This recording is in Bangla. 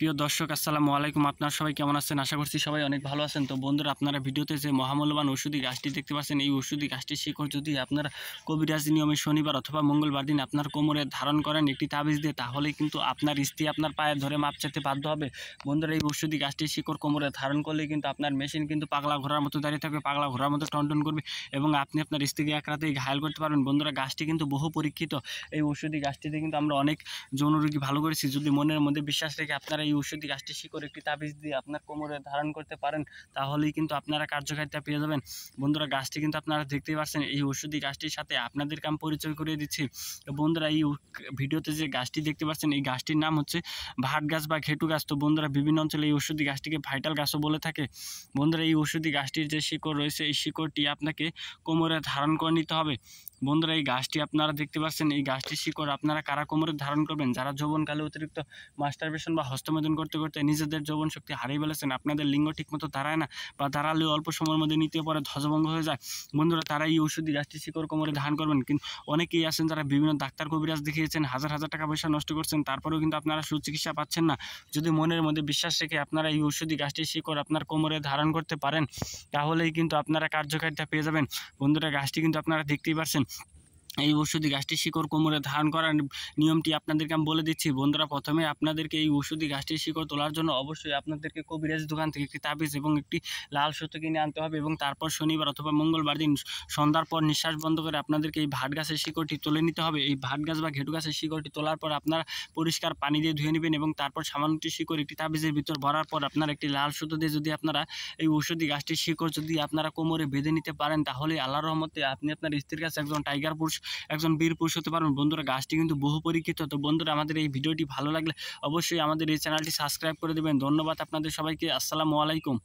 প্রিয় দর্শক আসসালামু আলাইকুম আপনার সবাই কেমন আছেন আশা করছি সবাই অনেক ভালো আছেন তো বন্ধুরা আপনারা ভিডিওতে যে মহামূল্যবান ওষুধি গাছটি দেখতে পাচ্ছেন এই ওষুধি গাছটির শিকড় যদি আপনার কবিরাজ নিয়মে শনিবার অথবা মঙ্গলবার দিন আপনার কোমরে ধারণ করেন একটি তাবিজ দিয়ে তাহলে কিন্তু আপনার স্ত্রী আপনার পায়ে ধরে মাপ চাতে বাধ্য হবে বন্ধুরা এই ওষুধি গাছটির শিকড় কোমরে ধারণ করলে কিন্তু আপনার মেশিন কিন্তু পাগলা ঘোরার মতো দাঁড়িয়ে থাকবে পাগলা ঘোরার মতো টনটন করবে এবং আপনি আপনার স্ত্রীকে এক রাতেই ঘায়াল করতে পারবেন বন্ধুরা গাছটি কিন্তু বহু পরীক্ষিত এই ওষুধি গাছটিতে কিন্তু আমরা অনেক যৌন রোগী ভালো করেছি যদি মনের মধ্যে বিশ্বাস রেখে আপনারা এই ঔষধি গাছটি শিকড় একটি তাবিজ দিয়ে আপনার কোমরে ধারণ করতে পারেন তাহলেই কিন্তু আপনারা কার্যকারিতা পেয়ে যাবেন বন্ধুরা গাছটি কিন্তু আপনারা দেখতেই পাচ্ছেন এই ঔষধি গাছটির সাথে আপনাদেরকে আমি পরিচয় করিয়ে দিচ্ছি তো বন্ধুরা এই ভিডিওতে যে গাছটি দেখতে পাচ্ছেন এই গাছটির নাম হচ্ছে ভাট গাছ বা ঘেটু গাছ তো বন্ধুরা বিভিন্ন অঞ্চলে এই ঔষধি গাছটিকে ভাইটাল গাছও বলে থাকে বন্ধুরা এই ঔষধি গাছটির যে শিকড় রয়েছে এই শিকড়টি আপনাকে কোমরে ধারণ করে নিতে হবে বন্ধুরা এই গাছটি আপনারা দেখতে পাচ্ছেন এই গাছটির শিকড় আপনারা কারা কোমরে ধারণ করবেন যারা যৌবনকালে অতিরিক্ত মাস্টারবেশন বা হস্তম সম্বোধন করতে করতে নিজেদের যৌবন শক্তি হারিয়ে ফেলেছেন আপনাদের লিঙ্গ ঠিকমতো দাঁড়ায় না বা দাঁড়ালে অল্প সময়ের মধ্যে নিতে পারে ধ্বজভঙ্গ হয়ে যায় বন্ধুরা তারা এই ঔষধি গাছটি শিকড় কোমরে ধারণ করবেন কিন্তু অনেকেই আছেন যারা বিভিন্ন ডাক্তার কবিরাজ দেখিয়েছেন হাজার হাজার টাকা পয়সা নষ্ট করছেন তারপরেও কিন্তু আপনারা সুচিকিৎসা পাচ্ছেন না যদি মনের মধ্যে বিশ্বাস রেখে আপনারা এই ঔষধি গাছটি শিকড় আপনার কোমরে ধারণ করতে পারেন তাহলেই কিন্তু আপনারা কার্যকারিতা পেয়ে যাবেন বন্ধুরা গাছটি কিন্তু আপনারা দেখতেই পারছেন এই ওষুধি গাছটি শিকড় কোমরে ধারণ করার নিয়মটি আপনাদেরকে আমি বলে দিচ্ছি বন্ধুরা প্রথমে আপনাদেরকে এই ওষুধি গাছটির শিকড় তোলার জন্য অবশ্যই আপনাদেরকে কবিরাজ দোকান থেকে একটি তাবিজ এবং একটি লাল সুতো কিনে আনতে হবে এবং তারপর শনিবার অথবা মঙ্গলবার দিন সন্ধ্যার পর নিঃশ্বাস বন্ধ করে আপনাদেরকে এই ভাট গাছের শিকড়টি তুলে নিতে হবে এই ভাট গাছ বা ঘেটু গাছের শিকড়টি তোলার পর আপনার পরিষ্কার পানি দিয়ে ধুয়ে নেবেন এবং তারপর সামান্যটি শিকড় একটি তাবিজের ভিতর ভরার পর আপনার একটি লাল সুতো দিয়ে যদি আপনারা এই ওষুধি গাছটির শিকড় যদি আপনারা কোমরে বেঁধে নিতে পারেন তাহলে আল্লাহ রহমতে আপনি আপনার স্ত্রীর কাছে একজন টাইগার পুরুষ একজন বীর পুরুষ হতে পারবেন বন্ধুরা গাছটি কিন্তু বহু পরীক্ষিত তো বন্ধুরা আমাদের এই ভিডিওটি ভালো লাগলে অবশ্যই আমাদের এই চ্যানেলটি সাবস্ক্রাইব করে দেবেন ধন্যবাদ আপনাদের সবাইকে আসসালামু আলাইকুম